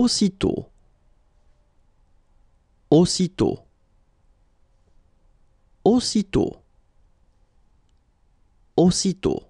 aussitôt, aussitôt, aussitôt, aussitôt.